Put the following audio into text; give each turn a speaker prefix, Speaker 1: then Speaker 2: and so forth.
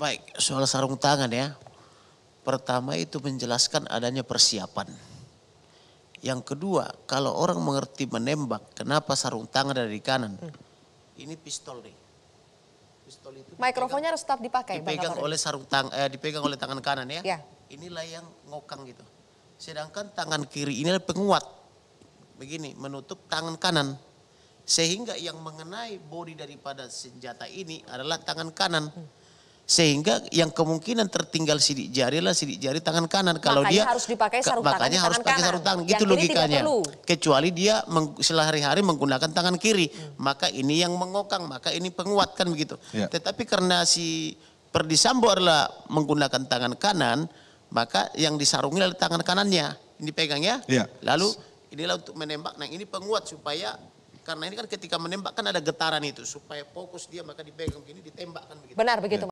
Speaker 1: Baik, soal sarung tangan ya. Pertama itu menjelaskan adanya persiapan. Yang kedua, kalau orang mengerti menembak, kenapa sarung tangan dari kanan? Hmm. Ini pistol nih.
Speaker 2: Pistol itu mikrofonnya harus tetap dipakai. Dipegang oleh sarung
Speaker 1: tang, eh, dipegang oleh tangan kanan ya. ya.
Speaker 2: Inilah yang ngokang gitu.
Speaker 1: Sedangkan tangan kiri ini adalah penguat. Begini, menutup tangan kanan. Sehingga yang mengenai bodi daripada senjata ini adalah tangan kanan. Hmm sehingga yang kemungkinan tertinggal sidik jari lah sidik jari tangan kanan kalau dia harus dipakai sarung makanya harus pakai sarung tangan gitu logikanya kecuali dia meng, sehari-hari menggunakan tangan kiri hmm. maka ini yang mengokang maka ini penguatkan begitu ya. tetapi karena si Perdisambo adalah menggunakan tangan kanan maka yang disarungi adalah tangan kanannya ini pegang ya, ya. lalu inilah untuk menembak nah ini penguat supaya karena ini kan ketika menembak kan ada getaran itu supaya fokus dia maka dipegang begini ditembakkan begitu
Speaker 2: benar begitu ya.